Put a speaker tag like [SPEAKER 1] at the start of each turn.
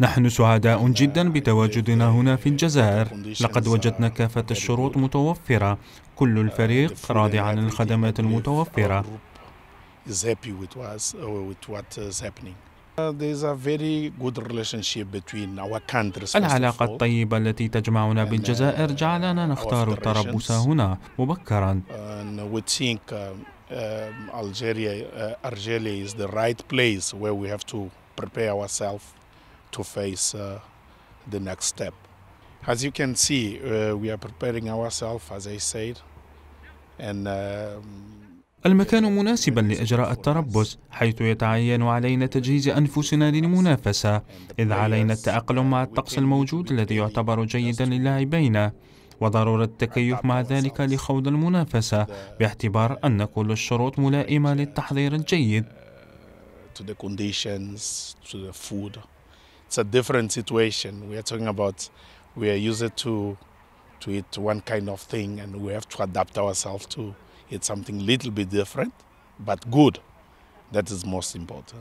[SPEAKER 1] نحن سعداء جدا بتواجدنا هنا في الجزائر لقد وجدنا كافة الشروط متوفرة كل uh, الفريق راضي عن الخدمات المتوفرة uh, uh, العلاقة الطيبة التي تجمعنا بالجزائر جعلنا نختار التربص هنا مبكرا
[SPEAKER 2] um, Algeria, uh, Algeria is the right place where we have to prepare ourselves to face uh, the next step. As you can see, uh, we are preparing ourselves, as I said,
[SPEAKER 1] and. المكان مناسبا لإجراء التربص حيث يتعين علينا تجهيز أنفسنا للمنافسة إذ علينا التأقلم مع الطقس الموجود الذي يعتبر جيدا للاعبين وضرورة التكيف مع ذلك لخوض المنافسة باعتبار أن كل الشروط ملائمة للتحضير الجيد
[SPEAKER 2] to the conditions, to the food. It's a different situation. We are talking about we are used to to eat one kind of thing and we have to adapt ourselves to eat something little bit different but good. That is most important.